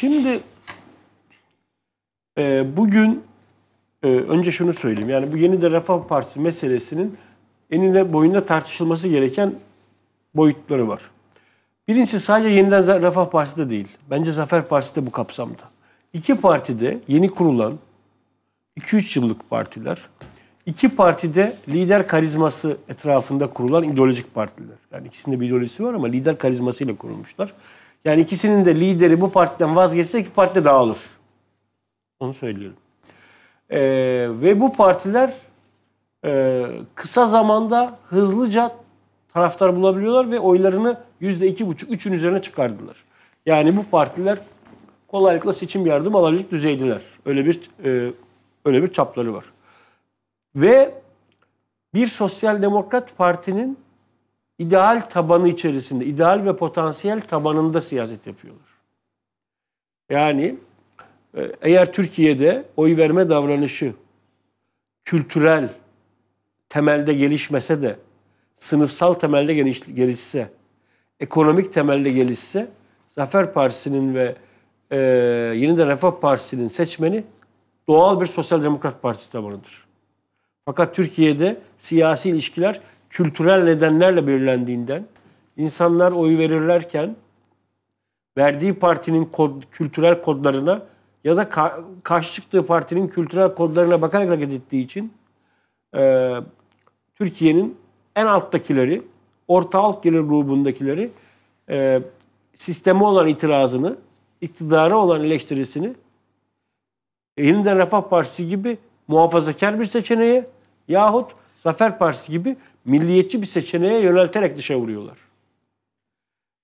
Şimdi e, bugün e, önce şunu söyleyeyim. Yani bu yeni de Refah Partisi meselesinin enine boyunda tartışılması gereken boyutları var. Birincisi sadece yeniden Refah Partisi de değil. Bence Zafer Partisi de bu kapsamda. İki partide yeni kurulan 2-3 yıllık partiler, iki partide lider karizması etrafında kurulan ideolojik partiler. Yani ikisinde bir ideolojisi var ama lider karizmasıyla kurulmuşlar. Yani ikisinin de lideri bu partiden vazgeçse iki parti dağılır. Onu söylüyorum. Ee, ve bu partiler e, kısa zamanda hızlıca taraftar bulabiliyorlar ve oylarını yüzde iki buçuk üçün üzerine çıkardılar. Yani bu partiler kolaylıkla seçim yardım alabilir düzeydiler. Öyle bir e, öyle bir çapları var. Ve bir sosyal demokrat partinin ideal tabanı içerisinde, ideal ve potansiyel tabanında siyaset yapıyorlar. Yani e, eğer Türkiye'de oy verme davranışı kültürel temelde gelişmese de, sınıfsal temelde geliş, gelişse, ekonomik temelde gelişse, Zafer Partisi'nin ve e, de Refah Partisi'nin seçmeni doğal bir Sosyal Demokrat Partisi tabanıdır. Fakat Türkiye'de siyasi ilişkiler kültürel nedenlerle belirlendiğinden insanlar oy verirlerken verdiği partinin kod, kültürel kodlarına ya da ka- karşı çıktığı partinin kültürel kodlarına bakarak hareket ettiği için e, Türkiye'nin en alttakileri, orta alt gelir grubundakileri e, sisteme olan itirazını, iktidara olan eleştirisini e, yeniden Refah Partisi gibi muhafazakar bir seçeneğe yahut Zafer Partisi gibi milliyetçi bir seçeneğe yönelterek dışa vuruyorlar.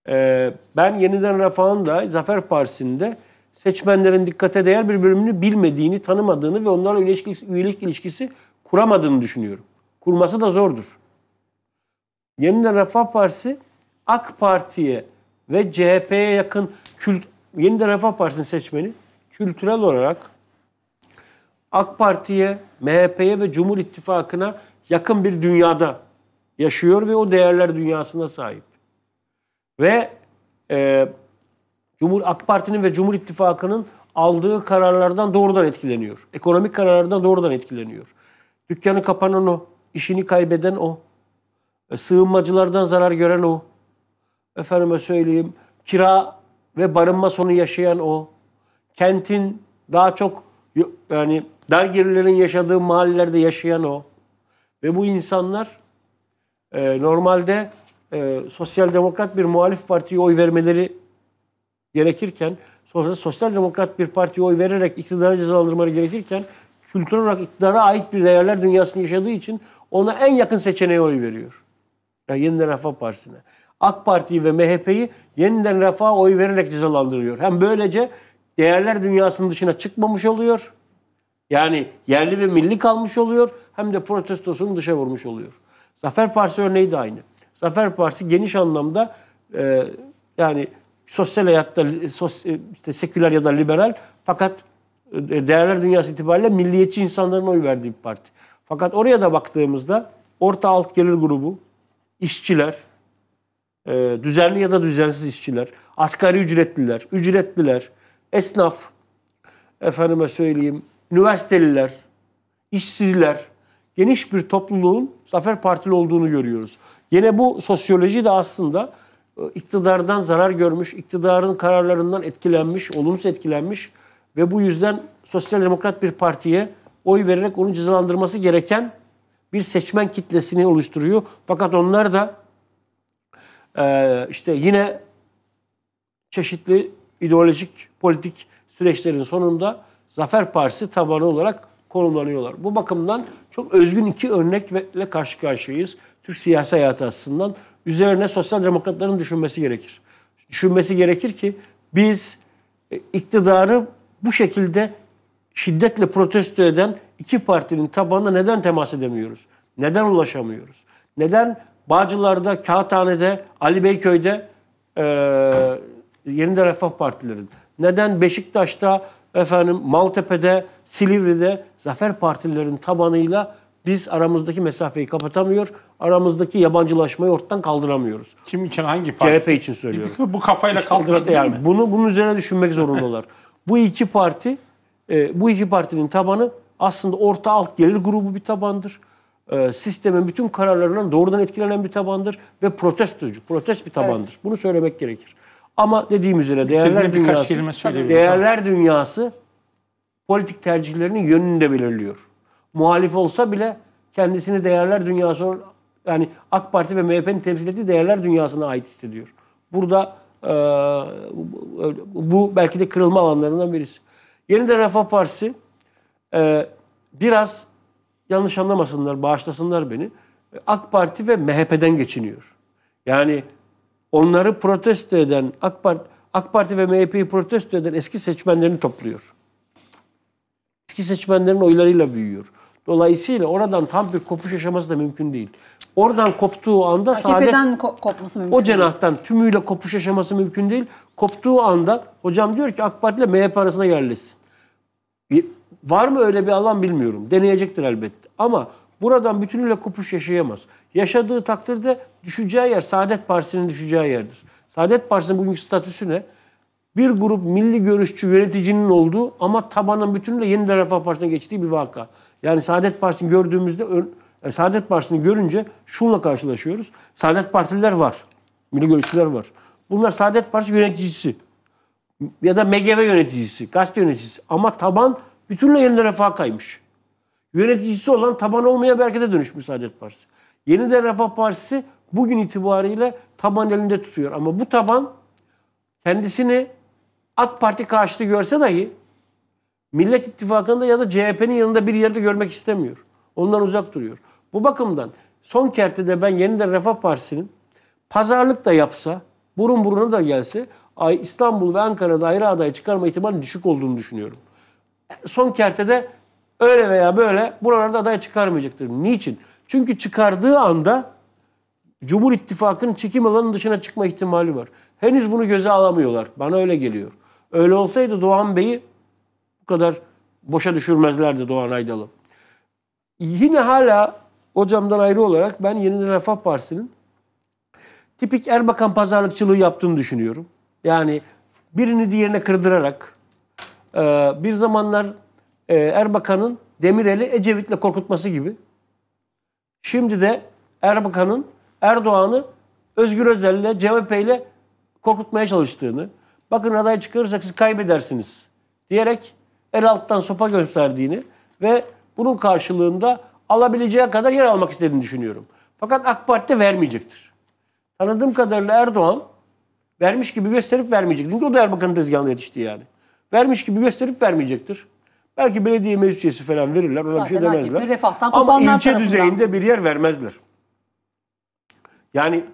Ee, ben yeniden Rafah'ın da Zafer Partisi'nde seçmenlerin dikkate değer bir bölümünü bilmediğini, tanımadığını ve onlarla üyelik, üyelik ilişkisi kuramadığını düşünüyorum. Kurması da zordur. Yeniden Refah Partisi AK Parti'ye ve CHP'ye yakın kült Yeniden Refah Partisi'nin seçmeni kültürel olarak AK Parti'ye, MHP'ye ve Cumhur İttifakı'na yakın bir dünyada yaşıyor ve o değerler dünyasına sahip. Ve e, Cumhur AK Parti'nin ve Cumhur İttifakı'nın aldığı kararlardan doğrudan etkileniyor. Ekonomik kararlardan doğrudan etkileniyor. Dükkanı kapanan o, işini kaybeden o, e, sığınmacılardan zarar gören o, efendime söyleyeyim kira ve barınma sonu yaşayan o, kentin daha çok yani dar gelirlerin yaşadığı mahallelerde yaşayan o ve bu insanlar e, normalde e, sosyal demokrat bir muhalif partiye oy vermeleri gerekirken, sonrasında sosyal demokrat bir partiye oy vererek iktidara cezalandırmaları gerekirken, kültür olarak iktidara ait bir değerler dünyasını yaşadığı için ona en yakın seçeneğe oy veriyor. Yani yeniden Refah Partisi'ne. AK Parti'yi ve MHP'yi yeniden refaha oy vererek cezalandırıyor. Hem böylece değerler dünyasının dışına çıkmamış oluyor. Yani yerli ve milli kalmış oluyor. Hem de protestosunu dışa vurmuş oluyor. Zafer Partisi örneği de aynı. Zafer Partisi geniş anlamda e, yani sosyal hayatta sos, e, işte seküler ya da liberal fakat e, değerler dünyası itibariyle milliyetçi insanların oy verdiği bir parti. Fakat oraya da baktığımızda orta alt gelir grubu, işçiler, e, düzenli ya da düzensiz işçiler, asgari ücretliler, ücretliler, esnaf, efendime söyleyeyim, üniversiteliler, işsizler, geniş bir topluluğun Zafer Partili olduğunu görüyoruz. Yine bu sosyoloji de aslında e, iktidardan zarar görmüş, iktidarın kararlarından etkilenmiş, olumsuz etkilenmiş ve bu yüzden sosyal demokrat bir partiye oy vererek onu cezalandırması gereken bir seçmen kitlesini oluşturuyor. Fakat onlar da e, işte yine çeşitli ideolojik, politik süreçlerin sonunda Zafer Partisi tabanı olarak konumlanıyorlar. Bu bakımdan çok özgün iki örnekle karşı karşıyayız. Türk siyasi hayatı açısından. üzerine sosyal demokratların düşünmesi gerekir. Düşünmesi gerekir ki biz e, iktidarı bu şekilde şiddetle protesto eden iki partinin tabanına neden temas edemiyoruz? Neden ulaşamıyoruz? Neden Bağcılar'da, Kağıthane'de, Ali Beyköy'de e, Yeni Refah Partilerin, neden Beşiktaş'ta efendim Maltepe'de, Silivri'de zafer partilerinin tabanıyla biz aramızdaki mesafeyi kapatamıyor, aramızdaki yabancılaşmayı ortadan kaldıramıyoruz. Kim için hangi parti? CHP için söylüyorum. Bu kafayla işte, kaldırabilir işte yani mi? Bunu bunun üzerine düşünmek zorundalar. bu iki parti, e, bu iki partinin tabanı aslında orta alt gelir grubu bir tabandır. E, sistemin bütün kararlarından doğrudan etkilenen bir tabandır ve protestocu, protest bir tabandır. Evet. Bunu söylemek gerekir. Ama dediğim üzere değerler dünyası, değerler tamam. dünyası politik tercihlerinin yönünü de belirliyor. Muhalif olsa bile kendisini değerler dünyası yani AK Parti ve MHP'nin temsil ettiği değerler dünyasına ait hissediyor. Burada e, bu belki de kırılma alanlarından birisi. Yeniden Refah Partisi e, biraz yanlış anlamasınlar, bağışlasınlar beni. E, AK Parti ve MHP'den geçiniyor. Yani onları protesto eden AK Parti, AK Parti ve MHP'yi protesto eden eski seçmenlerini topluyor. Eski seçmenlerin oylarıyla büyüyor. Dolayısıyla oradan tam bir kopuş yaşaması da mümkün değil. Oradan koptuğu anda AKP'den saadet, ko- kopması mümkün o cenahtan değil. tümüyle kopuş yaşaması mümkün değil. Koptuğu anda hocam diyor ki AK Parti ile MHP arasına yerleşsin. Var mı öyle bir alan bilmiyorum. Deneyecektir elbette. Ama buradan bütünüyle kopuş yaşayamaz. Yaşadığı takdirde düşeceği yer Saadet Partisi'nin düşeceği yerdir. Saadet Partisi'nin bugünkü statüsü ne? Bir grup milli görüşçü yöneticinin olduğu ama tabanın bütünüyle yeni Refah Partisi'ne geçtiği bir vaka. Yani Saadet Partisi'ni gördüğümüzde e, Saadet Partisi'ni görünce şunla karşılaşıyoruz. Saadet Partililer var. Milli görüşçüler var. Bunlar Saadet Partisi yöneticisi ya da MGV yöneticisi, gazete yöneticisi ama taban bütünle Yeniden Refah kaymış. Yöneticisi olan taban olmaya bir de dönüşmüş Saadet Partisi. Yeniden Refah Partisi bugün itibariyle taban elinde tutuyor. Ama bu taban kendisini AK Parti karşıtı görse dahi Millet İttifakı'nda ya da CHP'nin yanında bir yerde görmek istemiyor. Ondan uzak duruyor. Bu bakımdan son kertede ben yeniden Refah Partisi'nin pazarlık da yapsa, burun buruna da gelse İstanbul ve Ankara'da ayrı aday çıkarma ihtimali düşük olduğunu düşünüyorum. Son kertede öyle veya böyle buralarda aday çıkarmayacaktır. Niçin? Çünkü çıkardığı anda Cumhur İttifakı'nın çekim alanının dışına çıkma ihtimali var. Henüz bunu göze alamıyorlar. Bana öyle geliyor. Öyle olsaydı Doğan Bey'i bu kadar boşa düşürmezlerdi Doğan Aydal'ı. Yine hala hocamdan ayrı olarak ben Yeniden Refah Partisi'nin tipik Erbakan pazarlıkçılığı yaptığını düşünüyorum. Yani birini diğerine kırdırarak e, bir zamanlar e, Erbakan'ın Demirel'i Ecevit'le korkutması gibi Şimdi de Erbakan'ın Erdoğan'ı Özgür Özel'le, CHP ile korkutmaya çalıştığını, bakın aday çıkarırsak siz kaybedersiniz diyerek el alttan sopa gösterdiğini ve bunun karşılığında alabileceği kadar yer almak istediğini düşünüyorum. Fakat AK Parti vermeyecektir. Tanıdığım kadarıyla Erdoğan vermiş gibi gösterip vermeyecektir Çünkü o da Erbakan'ın tezgahına yetişti yani. Vermiş gibi gösterip vermeyecektir. Belki belediye meclis üyesi falan verirler. Ona Zaten bir şey demezler. Refahtan, Ama ilçe düzeyinde bir yer vermezler. Yani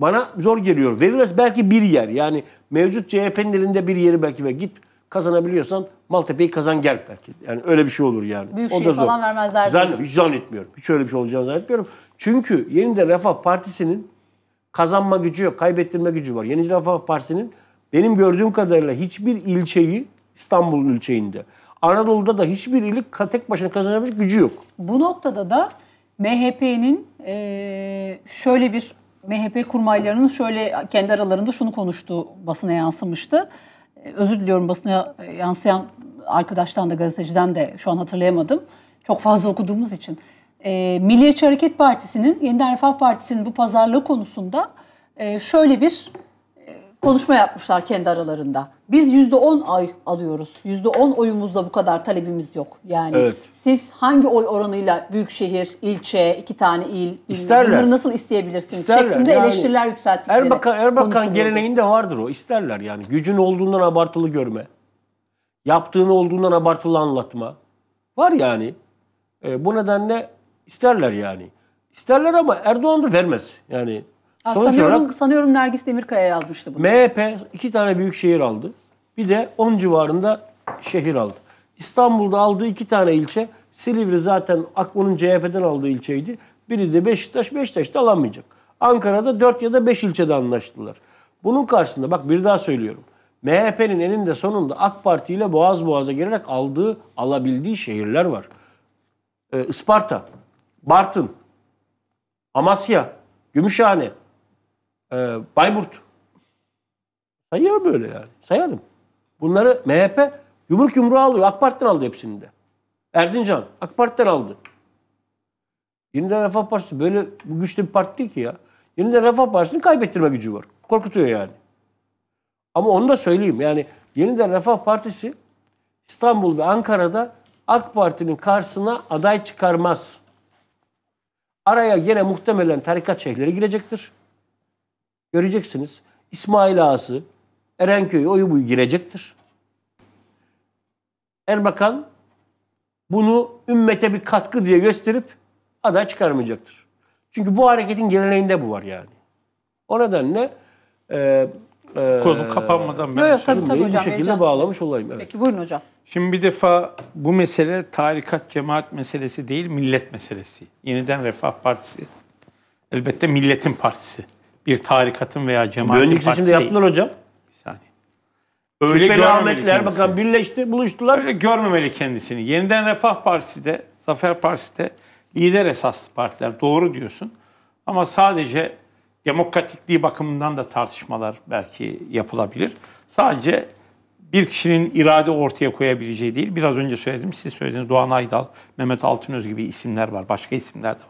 bana zor geliyor. Verirler belki bir yer. Yani mevcut CHP'nin elinde bir yeri belki ver. Git kazanabiliyorsan Maltepe'yi kazan gel belki. Yani öyle bir şey olur yani. Büyük o şey da zor. falan vermezler. Zannet, hiç zannetmiyorum. Hiç öyle bir şey olacağını zannetmiyorum. Çünkü Yeniden Refah Partisi'nin kazanma gücü yok. Kaybettirme gücü var. Yeniden Refah Partisi'nin benim gördüğüm kadarıyla hiçbir ilçeyi İstanbul ilçeğinde Anadolu'da da hiçbir ilik tek başına kazanabilecek gücü yok. Bu noktada da MHP'nin e, şöyle bir MHP kurmaylarının şöyle kendi aralarında şunu konuştuğu basına yansımıştı. E, özür diliyorum basına yansıyan arkadaştan da gazeteciden de şu an hatırlayamadım. Çok fazla okuduğumuz için. E, Milliyetçi Hareket Partisi'nin, Yeniden Refah Partisi'nin bu pazarlığı konusunda e, şöyle bir konuşma yapmışlar kendi aralarında. Biz yüzde on ay alıyoruz. Yüzde on oyumuzda bu kadar talebimiz yok. Yani evet. siz hangi oy oranıyla büyükşehir, ilçe, iki tane il, isterler. bunları nasıl isteyebilirsiniz isterler. şeklinde yani, eleştiriler yükselttikleri Erbakan, Erbakan geleneğinde vardır o. İsterler yani. Gücün olduğundan abartılı görme. Yaptığını olduğundan abartılı anlatma. Var yani. E, bu nedenle isterler yani. İsterler ama Erdoğan da vermez. Yani Sonuç sanıyorum, olarak, sanıyorum Nergis Demirkaya yazmıştı bunu. MHP iki tane büyük şehir aldı. Bir de 10 civarında şehir aldı. İstanbul'da aldığı iki tane ilçe, Silivri zaten Akbu'nun CHP'den aldığı ilçeydi. Biri de Beşiktaş, Beşiktaş'ta alamayacak. Ankara'da 4 ya da 5 ilçede anlaştılar. Bunun karşısında bak bir daha söylüyorum. MHP'nin eninde sonunda AK Parti ile boğaz boğaza gelerek aldığı, alabildiği şehirler var. Ee, Isparta, Bartın, Amasya, Gümüşhane, e, Bayburt. Sayıyor böyle yani. Sayarım. Bunları MHP yumruk yumruğa alıyor. AK Parti'den aldı hepsini de. Erzincan AK Parti'den aldı. Yeniden Refah Partisi böyle bu güçlü bir parti değil ki ya. Yeniden Refah Partisi'nin kaybettirme gücü var. Korkutuyor yani. Ama onu da söyleyeyim. Yani Yeniden Refah Partisi İstanbul ve Ankara'da AK Parti'nin karşısına aday çıkarmaz. Araya yine muhtemelen tarikat şeyhleri girecektir. Göreceksiniz İsmail Ağası Erenköy'ü oyu buyu girecektir. Erbakan bunu ümmete bir katkı diye gösterip aday çıkarmayacaktır. Çünkü bu hareketin geleneğinde bu var yani. O nedenle e, e, konu kapanmadan ben evet, şey tabii, tabii hocam, bu şekilde bağlamış olayım. Evet. Peki buyurun hocam. Şimdi bir defa bu mesele tarikat, cemaat meselesi değil, millet meselesi. Yeniden Refah Partisi. Elbette milletin partisi bir tarikatın veya cemaatin partisi. Bölümlük seçimde yaptılar hocam. Bir saniye. Öyle Türk Ahmetler bakın birleşti, buluştular. Öyle görmemeli kendisini. Yeniden Refah Partisi de, Zafer Partisi de lider esaslı partiler. Doğru diyorsun. Ama sadece demokratikliği bakımından da tartışmalar belki yapılabilir. Sadece bir kişinin irade ortaya koyabileceği değil. Biraz önce söyledim, siz söylediniz. Doğan Aydal, Mehmet Altınöz gibi isimler var. Başka isimler de var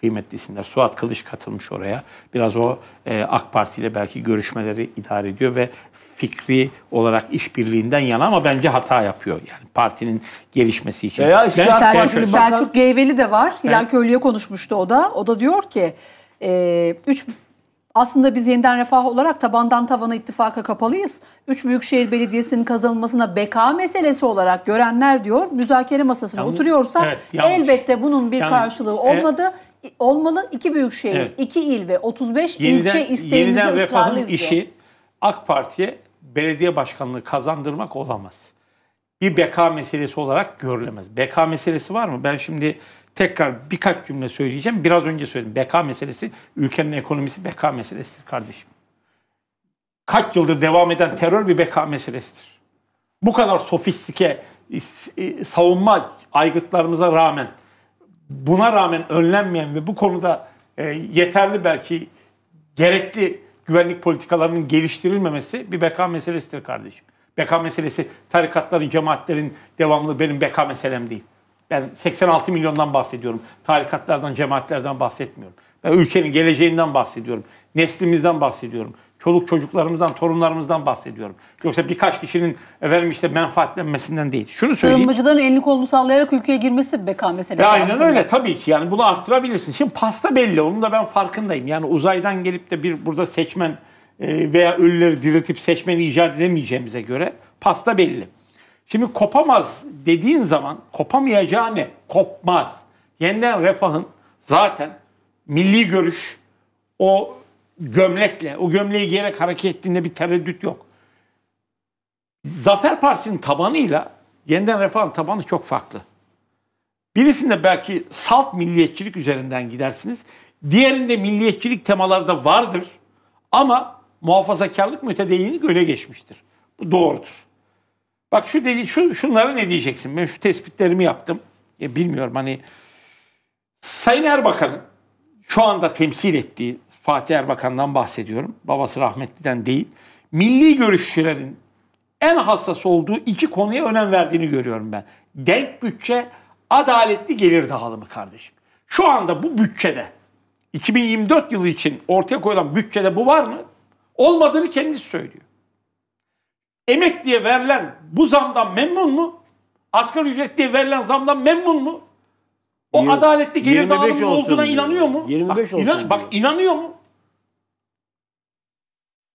kıymetli isimler. Suat Kılıç katılmış oraya. Biraz o e, AK Parti ile belki görüşmeleri idare ediyor ve fikri olarak işbirliğinden yana ama bence hata yapıyor. Yani partinin gelişmesi için. Veya işte ben, Selçuk, Selçuk Geyveli de var. Hilal evet. Köylü'ye konuşmuştu o da. O da diyor ki e, üç aslında biz yeniden refah olarak tabandan tavana ittifaka kapalıyız. Üç Büyükşehir Belediyesi'nin kazanılmasına beka meselesi olarak görenler diyor müzakere masasına yanlış, oturuyorsa evet, elbette bunun bir yanlış. karşılığı olmadı. E, olmalı. iki büyük şehir, evet. iki il ve 35 yeniden, ilçe isteğimizi yeniden ısrarlıyız işi AK Parti'ye belediye başkanlığı kazandırmak olamaz. Bir beka meselesi olarak görülemez. Beka meselesi var mı? Ben şimdi tekrar birkaç cümle söyleyeceğim. Biraz önce söyledim. Beka meselesi, ülkenin ekonomisi beka meselesidir kardeşim. Kaç yıldır devam eden terör bir beka meselesidir. Bu kadar sofistike e, savunma aygıtlarımıza rağmen buna rağmen önlenmeyen ve bu konuda e, yeterli belki gerekli güvenlik politikalarının geliştirilmemesi bir beka meselesidir kardeşim. Beka meselesi tarikatların, cemaatlerin devamlı benim beka meselem değil. Ben 86 milyondan bahsediyorum. Tarikatlardan, cemaatlerden bahsetmiyorum. Ben ülkenin geleceğinden bahsediyorum. Neslimizden bahsediyorum çoluk çocuklarımızdan, torunlarımızdan bahsediyorum. Yoksa birkaç kişinin efendim işte menfaatlenmesinden değil. Şunu söyleyeyim. Sığınmacıların elini kolunu sallayarak ülkeye girmesi de beka meselesi ya Aynen öyle tabii ki yani bunu arttırabilirsin. Şimdi pasta belli onun da ben farkındayım. Yani uzaydan gelip de bir burada seçmen e, veya ölüleri diriltip seçmeni icat edemeyeceğimize göre pasta belli. Şimdi kopamaz dediğin zaman kopamayacağı ne? Kopmaz. Yeniden refahın zaten milli görüş, o gömlekle, o gömleği giyerek hareket ettiğinde bir tereddüt yok. Zafer Partisi'nin tabanıyla yeniden refahın tabanı çok farklı. Birisinde belki salt milliyetçilik üzerinden gidersiniz. Diğerinde milliyetçilik temaları da vardır. Ama muhafazakarlık mütedeyinlik öne geçmiştir. Bu doğrudur. Bak şu dedi, şu şunlara ne diyeceksin? Ben şu tespitlerimi yaptım. Ya bilmiyorum hani Sayın Erbakan'ın şu anda temsil ettiği Fatih Erbakan'dan bahsediyorum. Babası rahmetliden değil. Milli görüşçülerin en hassas olduğu iki konuya önem verdiğini görüyorum ben. Denk bütçe, adaletli gelir dağılımı kardeşim. Şu anda bu bütçede 2024 yılı için ortaya koyulan bütçede bu var mı? Olmadığını kendisi söylüyor. Emek diye verilen bu zamdan memnun mu? Asgari ücret diye verilen zamdan memnun mu? O adaletli gelir dağılımı olduğuna diyor. inanıyor mu? 25 bak, olsun. Inan, bak inanıyor mu?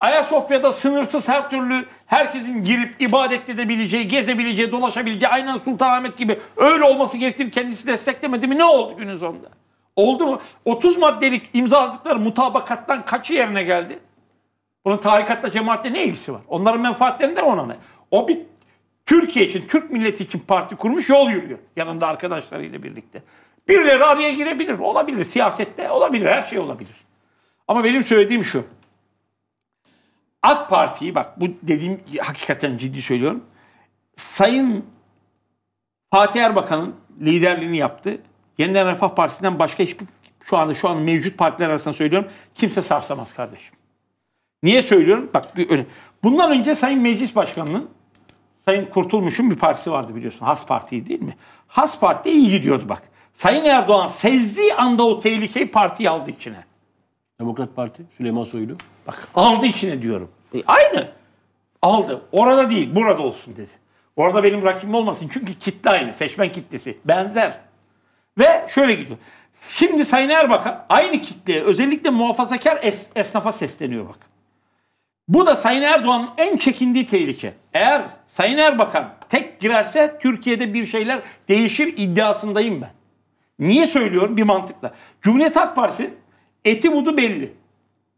Ayasofya'da sınırsız her türlü herkesin girip ibadet edebileceği, gezebileceği, dolaşabileceği aynen Sultanahmet gibi öyle olması gerektiğini kendisi desteklemedi mi? Ne oldu günün sonunda? Oldu mu? 30 maddelik imzaladıkları mutabakattan kaçı yerine geldi? Bunun tarikatla cemaatle ne ilgisi var? Onların menfaatlerinden ona ne? O bir Türkiye için, Türk milleti için parti kurmuş yol yürüyor. Yanında arkadaşlarıyla birlikte. Birileri araya girebilir. Olabilir. Siyasette olabilir. Her şey olabilir. Ama benim söylediğim şu. AK Parti'yi bak bu dediğim hakikaten ciddi söylüyorum. Sayın Fatih Erbakan'ın liderliğini yaptı. Yeniden Refah Partisi'nden başka hiçbir şu anda şu an mevcut partiler arasında söylüyorum kimse sarsamaz kardeşim. Niye söylüyorum? Bak bir öyle. Bundan önce Sayın Meclis Başkanı'nın Sayın Kurtulmuş'un bir partisi vardı biliyorsun. Has Parti'yi değil mi? Has Parti iyi gidiyordu bak. Sayın Erdoğan sezdiği anda o tehlikeyi partiye aldı içine. Demokrat Parti Süleyman Soylu. Bak aldı içine diyorum. E, aynı. Aldı. Orada değil burada olsun dedi. Orada benim rakibim olmasın. Çünkü kitle aynı. Seçmen kitlesi. Benzer. Ve şöyle gidiyor. Şimdi Sayın Erbakan aynı kitleye özellikle muhafazakar es, esnafa sesleniyor bak. Bu da Sayın Erdoğan'ın en çekindiği tehlike. Eğer Sayın Erbakan tek girerse Türkiye'de bir şeyler değişir iddiasındayım ben. Niye söylüyorum? Bir mantıkla. Cumhuriyet Halk Partisi Eti budu belli.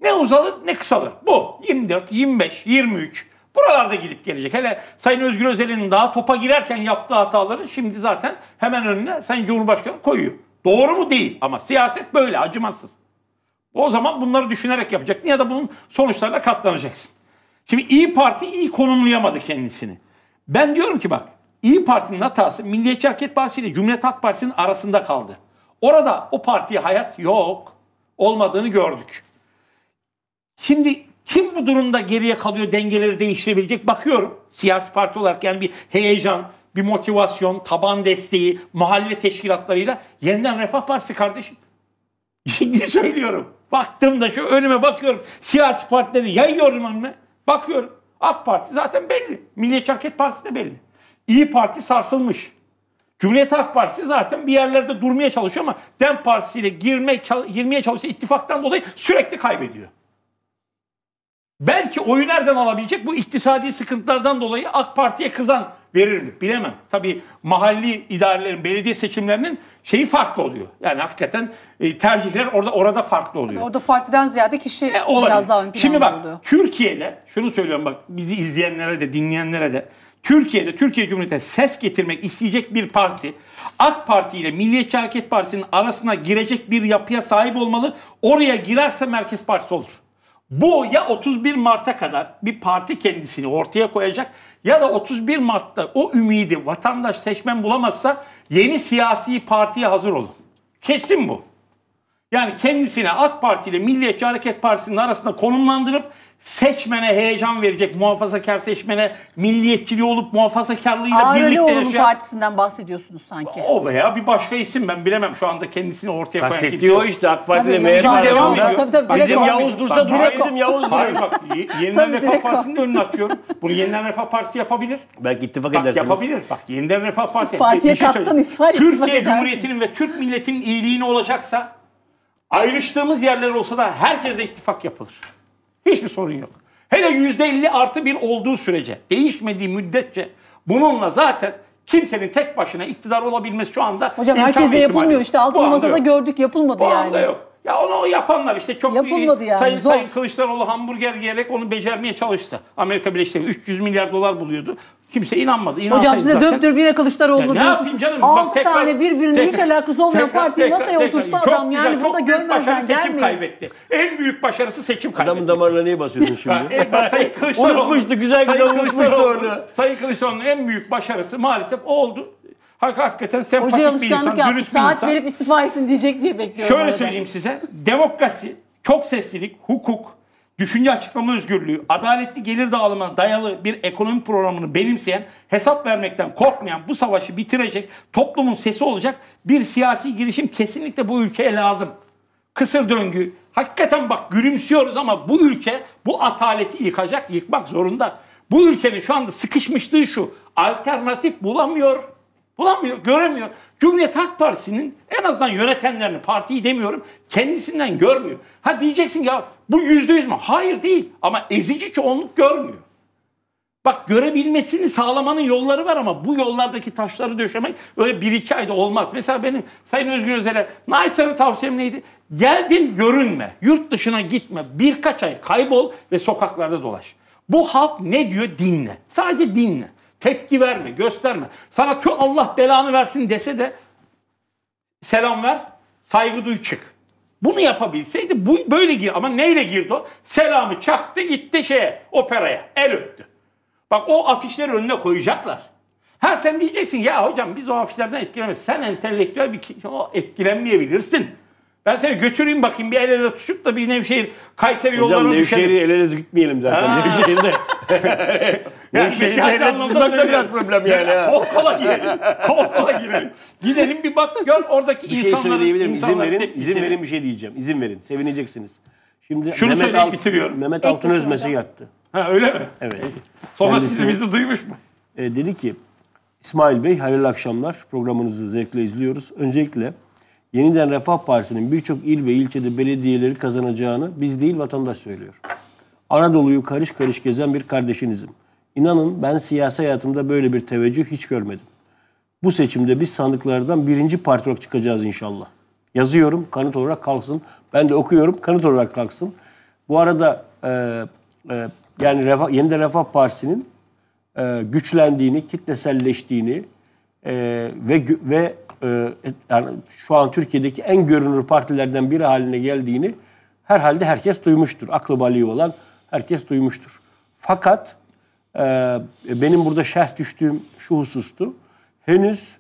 Ne uzalır ne kısalır. Bu 24, 25, 23. Buralarda gidip gelecek. Hele Sayın Özgür Özel'in daha topa girerken yaptığı hataları şimdi zaten hemen önüne Sayın Cumhurbaşkanı koyuyor. Doğru mu? Değil. Ama siyaset böyle acımasız. O zaman bunları düşünerek yapacak. ya da bunun sonuçlarına katlanacaksın. Şimdi İyi Parti iyi konumlayamadı kendisini. Ben diyorum ki bak İyi Parti'nin hatası Milliyetçi Hareket Partisi ile Cumhuriyet Halk Partisi'nin arasında kaldı. Orada o partiye hayat yok olmadığını gördük. Şimdi kim bu durumda geriye kalıyor dengeleri değiştirebilecek? Bakıyorum siyasi parti olarak yani bir heyecan, bir motivasyon, taban desteği, mahalle teşkilatlarıyla yeniden Refah Partisi kardeşim. Ciddi söylüyorum. Baktığımda şu önüme bakıyorum. Siyasi partileri yayıyorum önüme. Bakıyorum. AK Parti zaten belli. Milliyetçi Hareket Partisi de belli. İyi Parti sarsılmış. Cumhuriyet Halk Partisi zaten bir yerlerde durmaya çalışıyor ama DEM Partisi ile girme, girmeye çalıştığı ittifaktan dolayı sürekli kaybediyor. Belki oyu nereden alabilecek? Bu iktisadi sıkıntılardan dolayı AK Parti'ye kızan verir mi? Bilemem. Tabii mahalli idarelerin, belediye seçimlerinin şeyi farklı oluyor. Yani hakikaten e, tercihler orada orada farklı oluyor. Yani orada partiden ziyade kişi e, biraz daha ön planda Şimdi bak oluyor. Türkiye'de şunu söylüyorum bak bizi izleyenlere de dinleyenlere de Türkiye'de Türkiye Cumhuriyeti'ne ses getirmek isteyecek bir parti AK Parti ile Milliyetçi Hareket Partisi'nin arasına girecek bir yapıya sahip olmalı. Oraya girerse Merkez Partisi olur. Bu ya 31 Mart'a kadar bir parti kendisini ortaya koyacak ya da 31 Mart'ta o ümidi vatandaş seçmen bulamazsa yeni siyasi partiye hazır olun. Kesin bu. Yani kendisine AK Parti ile Milliyetçi Hareket Partisi'nin arasında konumlandırıp seçmene heyecan verecek muhafazakar seçmene milliyetçili olup muhafazakarlığıyla Ağır birlikte yaşayan... partisinden bahsediyorsunuz sanki. O veya bir başka isim ben bilemem şu anda kendisini ortaya koyan kimse. Kastettiği o işte AK Parti ile MHP arasında. Tabii, tabii, tabii, bizim Yavuz dursa durur, bizim Yavuz durur. Hayır bak yeniden Refah Partisi'nin önünü açıyorum. Bunu yeniden Refah Partisi yapabilir. Belki ittifak bak, edersiniz. Yapabilir. Bak yeniden Refah Partisi. Partiye şey kattın İsmail. Türkiye Cumhuriyeti'nin ve Türk milletinin iyiliğine olacaksa ayrıştığımız yerler olsa da herkesle ittifak yapılır. Hiçbir sorun yok. Hele yüzde elli artı bir olduğu sürece, değişmediği müddetçe bununla zaten kimsenin tek başına iktidar olabilmesi şu anda Hocam herkes de yapılmıyor işte altın masada gördük yapılmadı Bu yani. anda yok. Ya onu yapanlar işte çok Yapılmadı yani, Sayın, zor. Sayın Kılıçdaroğlu hamburger yiyerek onu becermeye çalıştı. Amerika Birleşik Devletleri 300 milyar dolar buluyordu. Kimse inanmadı. Hocam size zaten. dövüp dövüp yine Kılıçdaroğlu ya Ne yapayım canım? 6 Bak, tekrar, tane birbirinin tekrar, hiç alakası olmayan tekrar, partiyi tekrar, masaya tekrar, adam. yani bunu da görmezden gelmeyin. seçim kaybetti. En büyük başarısı seçim kaybetti. Adamın damarına niye basıyorsun şimdi? E, Sayın Kılıçdaroğlu. unutmuştu güzel güzel unutmuştu onu. Sayın Kılıçdaroğlu'nun en büyük başarısı maalesef o oldu. Hak, hakikaten sempatik Hoca bir insan, yaptı. dürüst bir Saat insan. verip istifa etsin diyecek diye bekliyorum. Şöyle söyleyeyim size. Demokrasi, çok seslilik, hukuk, düşünce açıklama özgürlüğü, adaletli gelir dağılımına dayalı bir ekonomi programını benimseyen, hesap vermekten korkmayan, bu savaşı bitirecek, toplumun sesi olacak bir siyasi girişim kesinlikle bu ülkeye lazım. Kısır döngü. Hakikaten bak gülümsüyoruz ama bu ülke bu ataleti yıkacak, yıkmak zorunda. Bu ülkenin şu anda sıkışmışlığı şu. Alternatif bulamıyor. Bulamıyor, göremiyor. Cumhuriyet Halk Partisi'nin en azından yönetenlerini, partiyi demiyorum, kendisinden görmüyor. Ha diyeceksin ya bu yüzde yüz mü? Hayır değil ama ezici çoğunluk görmüyor. Bak görebilmesini sağlamanın yolları var ama bu yollardaki taşları döşemek öyle bir iki ayda olmaz. Mesela benim Sayın Özgür Özel'e Nice'ın tavsiyem neydi? Geldin görünme, yurt dışına gitme, birkaç ay kaybol ve sokaklarda dolaş. Bu halk ne diyor dinle. Sadece dinle. Tepki verme, gösterme. Sana tüm Allah belanı versin dese de selam ver, saygı duy çık. Bunu yapabilseydi bu böyle gir ama neyle girdi o? Selamı çaktı gitti şeye, operaya. El öptü. Bak o afişleri önüne koyacaklar. Ha sen diyeceksin ya hocam biz o afişlerden etkilenmeyiz. Sen entelektüel bir kişi o etkilenmeyebilirsin. Ben seni götüreyim bakayım bir el ele tutuşup da bir Nevşehir Kayseri Hocam, yollarına düşelim. Nevşehir'i el ele gitmeyelim zaten. Ha. Nevşehir'de. Nevşehir'i el ele tutmak da biraz problem yani. yani kol kola girelim. Kol kola girelim. Gidelim bir bak gör oradaki bir şey insanların. Bir şey söyleyebilirim. İzin verin, tepkisini. izin verin bir şey diyeceğim. İzin verin. Sevineceksiniz. Şimdi Şunu Mehmet söyleyip Alt, bitiriyorum. Mehmet Altınöz özmesi yattı. Ha öyle mi? Evet. Sonra Kendisi, sizi bizi duymuş mu? E, dedi ki İsmail Bey hayırlı akşamlar. Programınızı zevkle izliyoruz. Öncelikle Yeniden Refah Partisi'nin birçok il ve ilçede belediyeleri kazanacağını biz değil vatandaş söylüyor. Aradolu'yu karış karış gezen bir kardeşinizim. İnanın ben siyasi hayatımda böyle bir teveccüh hiç görmedim. Bu seçimde biz sandıklardan birinci parti olarak çıkacağız inşallah. Yazıyorum kanıt olarak kalksın. Ben de okuyorum kanıt olarak kalksın. Bu arada e, e, yani Refah, Yeniden Refah Partisi'nin e, güçlendiğini, kitleselleştiğini e, ve ve e, yani şu an Türkiye'deki en görünür partilerden biri haline geldiğini herhalde herkes duymuştur. Aklı bali olan herkes duymuştur. Fakat e, benim burada şerh düştüğüm şu husustu. Henüz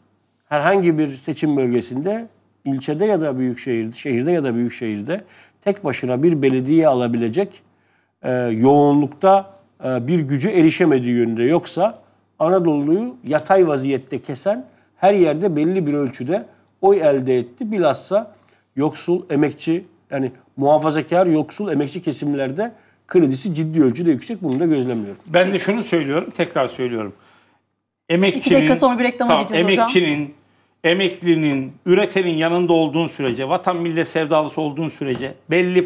herhangi bir seçim bölgesinde ilçede ya da büyük şehirde, şehirde ya da büyük şehirde tek başına bir belediye alabilecek e, yoğunlukta e, bir gücü erişemediği yönünde. Yoksa Anadolu'yu yatay vaziyette kesen her yerde belli bir ölçüde oy elde etti. Bilhassa yoksul, emekçi yani muhafazakar, yoksul, emekçi kesimlerde kredisi ciddi ölçüde yüksek. Bunu da gözlemliyorum. Ben de şunu söylüyorum, tekrar söylüyorum. Emekçinin, İki dakika sonra bir reklama tamam, gideceğiz emekçinin, hocam. Emekçinin, emeklinin, üretenin yanında olduğun sürece, vatan millet sevdalısı olduğun sürece belli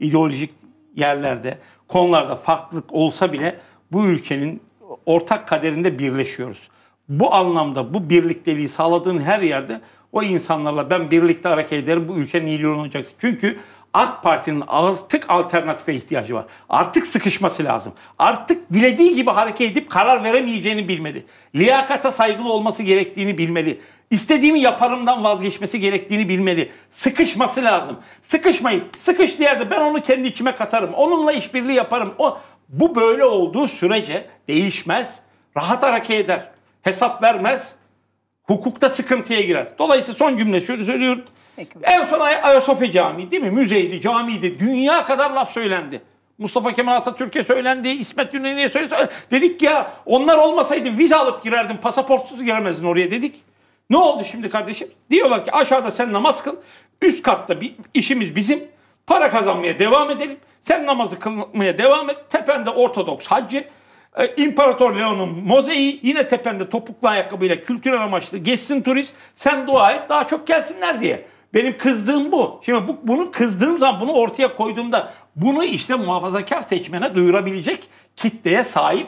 ideolojik yerlerde, konularda farklılık olsa bile bu ülkenin ortak kaderinde birleşiyoruz bu anlamda bu birlikteliği sağladığın her yerde o insanlarla ben birlikte hareket ederim bu ülkenin iyiliği olacak. Çünkü AK Parti'nin artık alternatife ihtiyacı var. Artık sıkışması lazım. Artık dilediği gibi hareket edip karar veremeyeceğini bilmeli. Liyakata saygılı olması gerektiğini bilmeli. İstediğimi yaparımdan vazgeçmesi gerektiğini bilmeli. Sıkışması lazım. Sıkışmayın. Sıkış yerde ben onu kendi içime katarım. Onunla işbirliği yaparım. O, bu böyle olduğu sürece değişmez. Rahat hareket eder hesap vermez. Hukukta sıkıntıya girer. Dolayısıyla son cümle şöyle söylüyorum. Peki. En son Ay- Ayasofya Camii değil mi? Müzeydi, camiydi. Dünya kadar laf söylendi. Mustafa Kemal Atatürk'e söylendi, İsmet Ünlü'ye söylendi. Dedik ya onlar olmasaydı vize alıp girerdin, pasaportsuz giremezdin oraya dedik. Ne oldu şimdi kardeşim? Diyorlar ki aşağıda sen namaz kıl, üst katta bir işimiz bizim. Para kazanmaya devam edelim. Sen namazı kılmaya devam et. Tepende Ortodoks hacı, e, İmparator Leon'un mozaiği yine tepende topuklu ayakkabıyla kültürel amaçlı geçsin turist sen dua et daha çok gelsinler diye. Benim kızdığım bu. Şimdi bu, bunu kızdığım zaman bunu ortaya koyduğumda bunu işte muhafazakar seçmene duyurabilecek kitleye sahip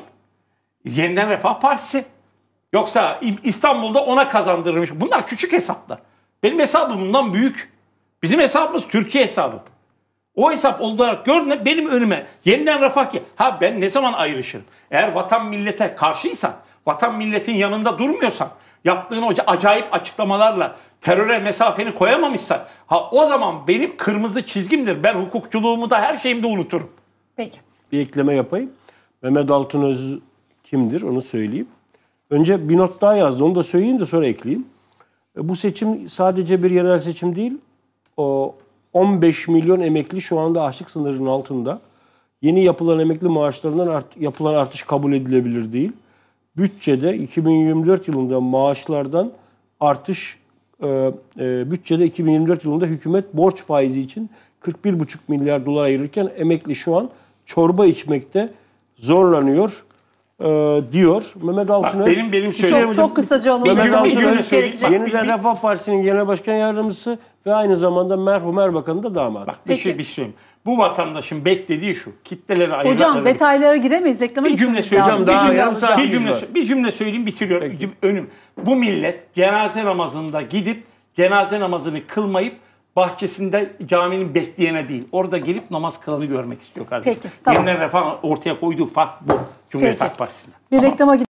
Yeniden Refah Partisi. Yoksa İstanbul'da ona kazandırmış. Bunlar küçük hesaplar. Benim hesabım bundan büyük. Bizim hesabımız Türkiye hesabı. O hesap olarak gördüğünde benim önüme yeniden refah ki ha ben ne zaman ayrışırım? Eğer vatan millete karşıysan, vatan milletin yanında durmuyorsan, yaptığın hoca acayip açıklamalarla teröre mesafeni koyamamışsan ha o zaman benim kırmızı çizgimdir. Ben hukukçuluğumu da her şeyimi de unuturum. Peki. Bir ekleme yapayım. Mehmet Altınöz kimdir onu söyleyeyim. Önce bir not daha yazdı onu da söyleyeyim de sonra ekleyeyim. E, bu seçim sadece bir yerel seçim değil. O 15 milyon emekli şu anda açlık sınırının altında. Yeni yapılan emekli maaşlarından art, yapılan artış kabul edilebilir değil. Bütçede 2024 yılında maaşlardan artış e, e, bütçede 2024 yılında hükümet borç faizi için 41,5 milyar dolar ayırırken emekli şu an çorba içmekte zorlanıyor e, diyor. Mehmet Altınöz. benim benim şöyle çok, çok kısaca olalım. Mehmet Altınöz yeniden Refah Partisi'nin genel başkan yardımcısı ve aynı zamanda merhum Erbakan'ın da damadı. Bak bir şey, Peki. şey bir şey söyleyeyim. Bu vatandaşın beklediği şu. Kitleleri ayıranları. Hocam detaylara giremeyiz. Reklama bir cümle söyleyeceğim. Daha bir cümle, yarım bir cümle, bir cümle söyleyeyim bitiriyorum Peki. Önüm. Bu millet cenaze namazında gidip cenaze namazını kılmayıp bahçesinde caminin bekleyene değil. Orada gelip namaz kılanı görmek istiyor kardeşim. Peki, tamam. Yeniden refah ortaya koyduğu fark bu. Cumhuriyet Peki. Halk Partisi'nden. Bir tamam. reklama